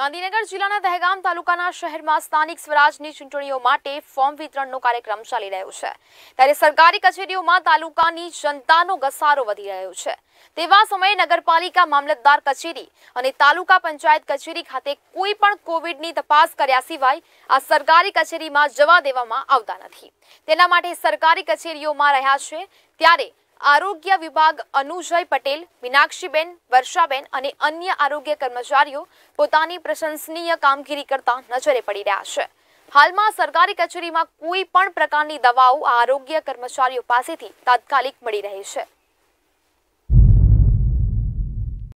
ગાંધીનગર જિલ્લાના દહેગામ તાલુકાના શહેરમાં સ્થાનિક સ્વરાજની ચૂંટણીઓ માટે ફોર્મ વિતરણનો કાર્યક્રમ ચાલી રહ્યો છે ત્યારે સરકારી કચેરીઓમાં તાલુકાની જનતાનો ઘસારો વધી રહ્યો છે તેવા સમયે નગરપાલિકા મામલતદાર કચેરી અને તાલુકા પંચાયત કચેરી ખાતે કોઈ પણ કોવિડની તપાસ કર્યા સિવાય આ સરકારી કચેરીમાં જવા દેવામાં આવતા નથી તેના માટે સરકારી કચેરીઓમાં રહ્યા છે ત્યારે આરોગ્ય વિભાગ અનુજય પટેલ મીનાક્ષીબેન વર્ષાબેન અને અન્ય આરોગ્ય કર્મચારીઓ પોતાની પ્રશંસનીય કામગીરી કરતા નજરે પડી રહ્યા છે હાલમાં સરકારી કચેરીમાં કોઈ પણ પ્રકારની દવાઓ આરોગ્ય કર્મચારીઓ પાસેથી તાત્કાલિક મળી રહી છે